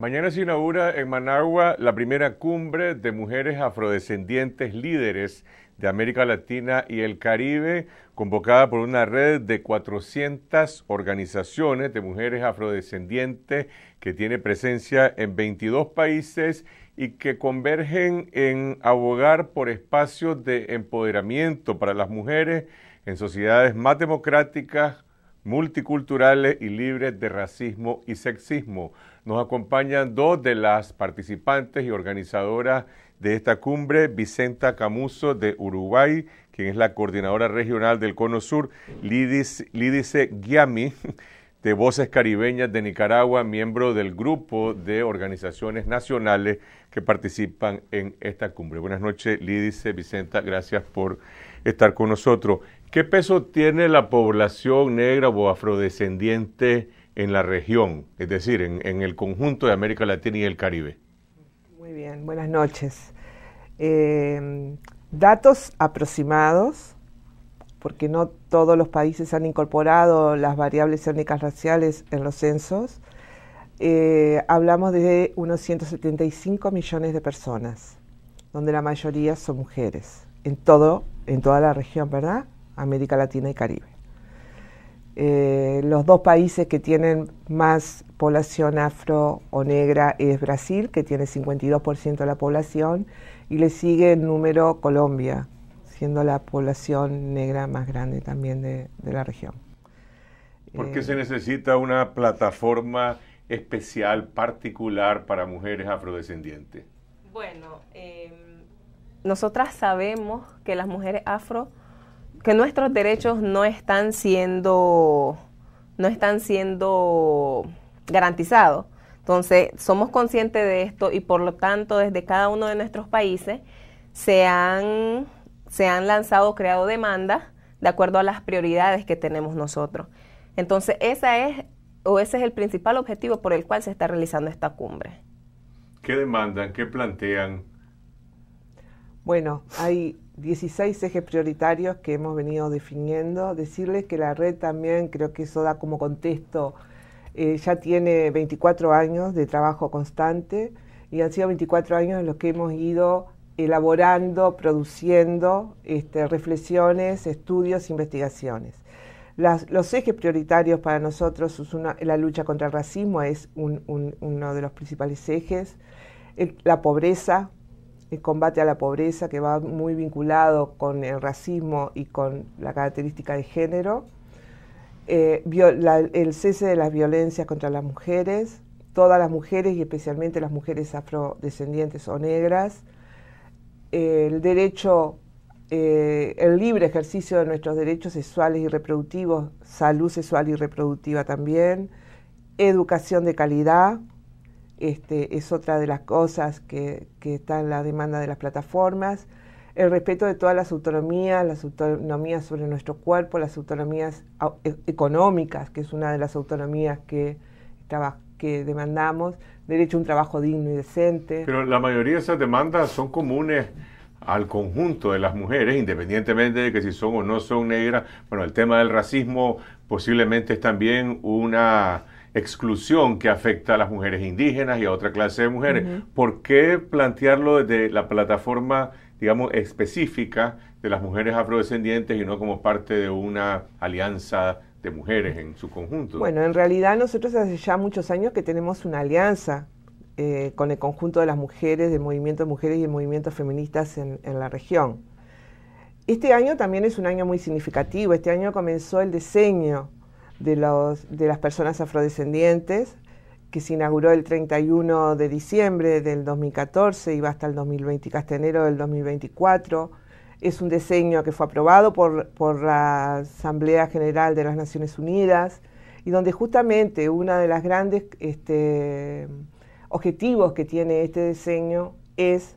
Mañana se inaugura en Managua la primera cumbre de mujeres afrodescendientes líderes de América Latina y el Caribe, convocada por una red de 400 organizaciones de mujeres afrodescendientes que tiene presencia en 22 países y que convergen en abogar por espacios de empoderamiento para las mujeres en sociedades más democráticas, multiculturales y libres de racismo y sexismo. Nos acompañan dos de las participantes y organizadoras de esta cumbre, Vicenta Camuso de Uruguay, quien es la coordinadora regional del Cono Sur, Lidice, Guiami de Voces Caribeñas de Nicaragua, miembro del grupo de organizaciones nacionales que participan en esta cumbre. Buenas noches, Lidice, Vicenta, gracias por estar con nosotros. ¿Qué peso tiene la población negra o afrodescendiente en la región, es decir, en, el conjunto de América Latina y el Caribe? Muy bien, buenas noches. Em, datos aproximados, porque no todos los países han incorporado las variables étnicas raciales en los censos, eh, hablamos de unos 175 millones de personas, donde la mayoría son mujeres, en, todo, en toda la región, ¿verdad? América Latina y Caribe. Eh, los dos países que tienen más población afro o negra es Brasil, que tiene 52% de la población, y le sigue en número Colombia, siendo la población negra más grande también de, la región. ¿Por qué eh, se necesita una plataforma especial, particular para mujeres afrodescendientes? Bueno, em, nosotras sabemos que las mujeres afro que nuestros derechos no están siendo, no están siendo garantizados. Entonces, somos conscientes de esto y por lo tanto, desde cada uno de nuestros países se han, se han lanzado, creado demandas de acuerdo a las prioridades que tenemos nosotros. Entonces, esa es o ese es el principal objetivo por el cual se está realizando esta cumbre. ¿Qué demandan? ¿Qué plantean? Bueno, hay 16 ejes prioritarios que hemos venido definiendo. Decirles que la red también, creo que eso da como contexto, eh, ya tiene 24 años de trabajo constante y han sido 24 años en los que hemos ido elaborando, produciendo este, reflexiones, estudios, investigaciones. los ejes prioritarios para nosotros, es la lucha contra el racismo es uno de los principales ejes, la pobreza, el combate a la pobreza que va muy vinculado con el racismo y con la característica de género, eh, el cese de las violencias contra las mujeres, todas las mujeres y especialmente las mujeres afrodescendientes o negras, el derecho, eh, el libre ejercicio de nuestros derechos sexuales y reproductivos, salud sexual y reproductiva también, educación de calidad, este, es otra de las cosas que, está en la demanda de las plataformas. El respeto de todas las autonomías, las autonomías sobre nuestro cuerpo, las autonomías e, económicas, que es una de las autonomías que, que demandamos, derecho a un trabajo digno y decente. Pero la mayoría de esas demandas son comunes al conjunto de las mujeres, independientemente de que si son o no son negras. Bueno, el tema del racismo posiblemente es también una exclusión que afecta a las mujeres indígenas y a otra clase de mujeres. ¿Por qué plantearlo desde la plataforma, digamos, específica de las mujeres afrodescendientes y no como parte de una alianza de mujeres en su conjunto? Bueno, en realidad nosotros hace ya muchos años que tenemos una alianza eh, con el conjunto de las mujeres, de movimiento de mujeres y de movimientos feministas en la región. Este año también es un año muy significativo. Este año comenzó el diseño de, los, de las personas afrodescendientes, que se inauguró el 31 de diciembre del 2014 y va hasta el 2020, hasta enero del 2024. Es un diseño que fue aprobado por, la Asamblea General de las Naciones Unidas y donde justamente uno de los grandes este, objetivos que tiene este diseño es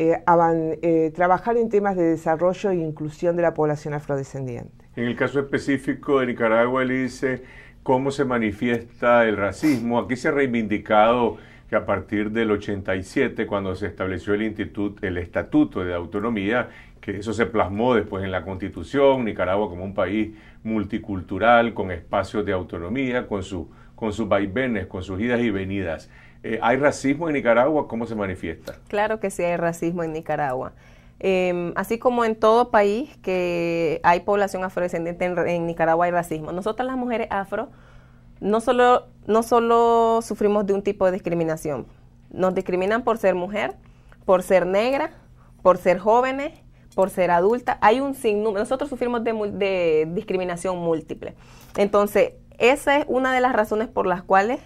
eh, eh, trabajar en temas de desarrollo e inclusión de la población afrodescendiente. En el caso específico de Nicaragua, él dice cómo se manifiesta el racismo. Aquí se ha reivindicado que a partir del 87, cuando se estableció el, instituto, el Estatuto de Autonomía, que eso se plasmó después en la Constitución, Nicaragua como un país multicultural, con espacios de autonomía, con, su, con sus vaivenes, con sus idas y venidas. Eh, ¿Hay racismo en Nicaragua? ¿Cómo se manifiesta? Claro que sí hay racismo en Nicaragua. Em, así como en todo país que hay población afrodescendiente en, Nicaragua hay racismo. Nosotras las mujeres afro no solo, no solo sufrimos de un tipo de discriminación, nos discriminan por ser mujer, por ser negra, por ser jóvenes, por ser adulta. Hay un sinnúmero, nosotros sufrimos de, discriminación múltiple. Entonces, esa es una de las razones por las cuales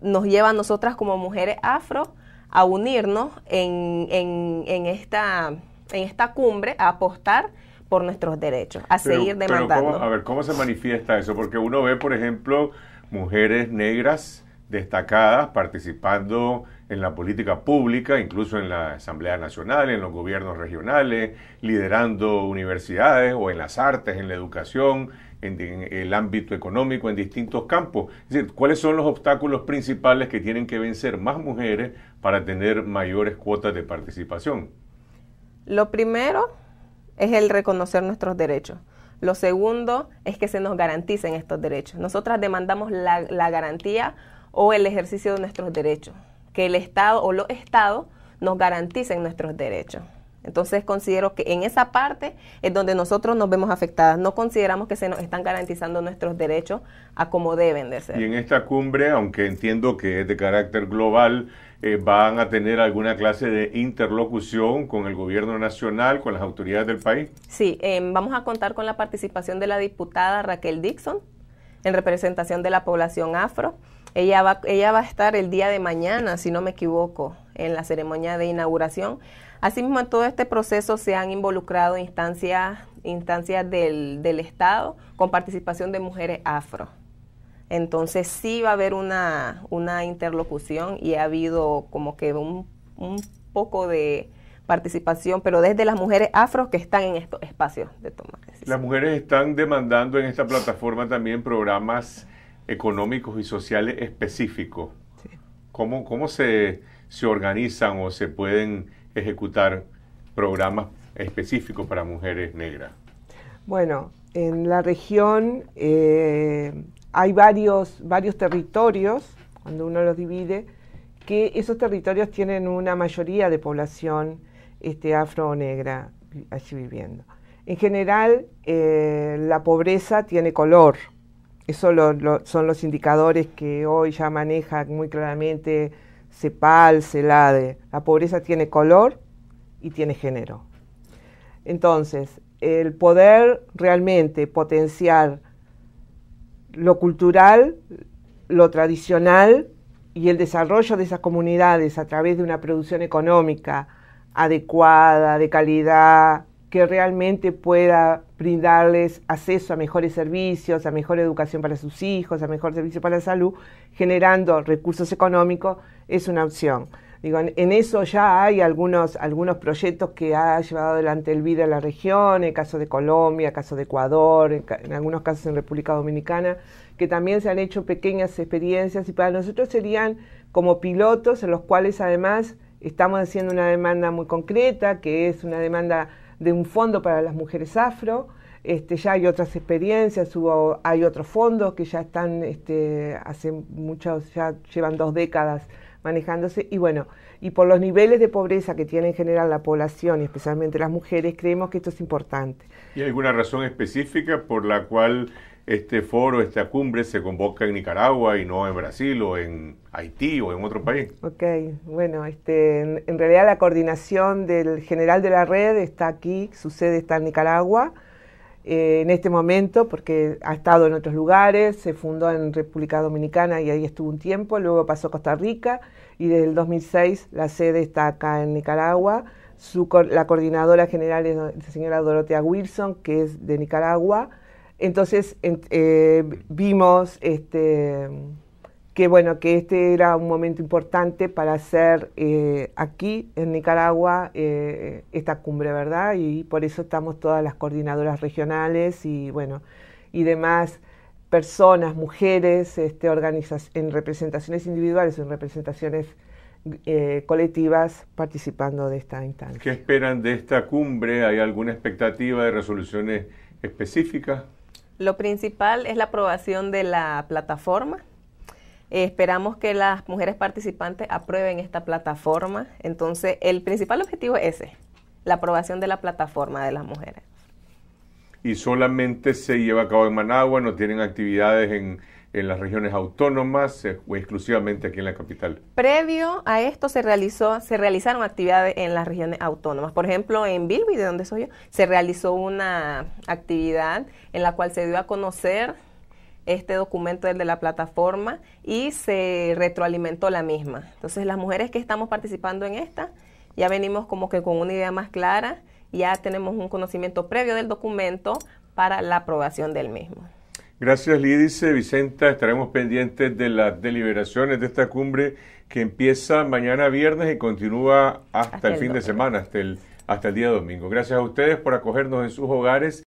nos lleva a nosotras como mujeres afro a unirnos en, en, en, esta en esta cumbre a apostar por nuestros derechos, a seguir demandando. a ver, ¿cómo se manifiesta eso? Porque uno ve, por ejemplo, mujeres negras destacadas participando en la política pública, incluso en la Asamblea Nacional, en los gobiernos regionales, liderando universidades o en las artes, en la educación, en, en, el ámbito económico, en distintos campos. Es decir, ¿cuáles son los obstáculos principales que tienen que vencer más mujeres para tener mayores cuotas de participación? Lo primero es el reconocer nuestros derechos. Lo segundo es que se nos garanticen estos derechos. Nosotras demandamos la, garantía o el ejercicio de nuestros derechos, que el Estado o los Estados nos garanticen nuestros derechos. Entonces considero que en esa parte es donde nosotros nos vemos afectadas. No consideramos que se nos están garantizando nuestros derechos a como deben de ser. Y en esta cumbre, aunque entiendo que es de carácter global, eh, van a tener alguna clase de interlocución con el gobierno nacional, con las autoridades del país? Sí, em, vamos a contar con la participación de la diputada Raquel Dixon en representación de la población afro. Ella va, ella va a estar el día de mañana, si no me equivoco, en la ceremonia de inauguración. Asimismo, en todo este proceso se han involucrado instancias, del, del Estado con participación de mujeres afro. Entonces sí va a haber una, una interlocución y ha habido como que un, un, poco de participación, pero desde las mujeres afro que están en estos espacios de toma. Las mujeres están demandando en esta plataforma también programas económicos y sociales específicos. ¿Cómo, cómo se, se organizan o se pueden ejecutar programas específicos para mujeres negras? Bueno, en la región eh, hay varios, varios territorios, cuando uno los divide, que esos territorios tienen una mayoría de población este, afro negra allí viviendo. En general, eh, la pobreza tiene color. Eso son los indicadores que hoy ya maneja muy claramente CEPAL, CELADE. La pobreza tiene color y tiene género. Entonces, el poder realmente potenciar lo cultural, lo tradicional y el desarrollo de esas comunidades a través de una producción económica adecuada, de calidad, que realmente pueda brindarles acceso a mejores servicios, a mejor educación para sus hijos, a mejor servicio para la salud, generando recursos económicos, es una opción. Digo, en eso ya hay algunos, algunos proyectos que ha llevado adelante el BID en la región, en el caso de Colombia, en el caso de Ecuador, en, algunos casos en República Dominicana, que también se han hecho pequeñas experiencias y para nosotros serían como pilotos en los cuales además estamos haciendo una demanda muy concreta, que es una demanda de un fondo para las mujeres afro. Este, ya hay otras experiencias, hubo, hay otros fondos que ya están, este, hace ya llevan dos décadas manejándose. Y bueno, y por los niveles de pobreza que tiene en general la población, y especialmente las mujeres, creemos que esto es importante. ¿Y hay alguna razón específica por la cual este foro, esta cumbre se convoca en Nicaragua y no en Brasil o en Haití o en otro país? Ok, bueno, este, en, realidad la coordinación del general de la red está aquí, su sede está en Nicaragua eh, en este momento porque ha estado en otros lugares, se fundó en República Dominicana y ahí estuvo un tiempo, luego pasó a Costa Rica y desde el 2006 la sede está acá en Nicaragua. la coordinadora general es la señora Dorotea Wilson, que es de Nicaragua entonces eh, vimos este, que, bueno, que este era un momento importante para hacer eh, aquí en Nicaragua eh, esta cumbre, ¿verdad? Y por eso estamos todas las coordinadoras regionales y, bueno, y demás personas, mujeres, este, en representaciones individuales, en representaciones colectivas participando de esta instancia. ¿Qué esperan de esta cumbre? ¿Hay alguna expectativa de resoluciones específicas? Lo principal es la aprobación de la plataforma. esperamos que las mujeres participantes aprueben esta plataforma. Entonces, el principal objetivo es ese, la aprobación de la plataforma de las mujeres. Y solamente se lleva a cabo en Managua, no tienen actividades en, en las regiones autónomas eh, o exclusivamente aquí en la capital? Previo a esto se realizó, se realizaron actividades en las regiones autónomas. Por ejemplo, en Bilby, de donde soy yo, se realizó una actividad en la cual se dio a conocer este documento del de la plataforma y se retroalimentó la misma. Entonces las mujeres que estamos participando en esta ya venimos como que con una idea más clara, ya tenemos un conocimiento previo del documento para la aprobación del mismo. Gracias, Lidice. Vicenta, estaremos pendientes de las deliberaciones de esta cumbre que empieza mañana viernes y continúa hasta, el, fin de semana, hasta el, hasta el día domingo. Gracias a ustedes por acogernos en sus hogares.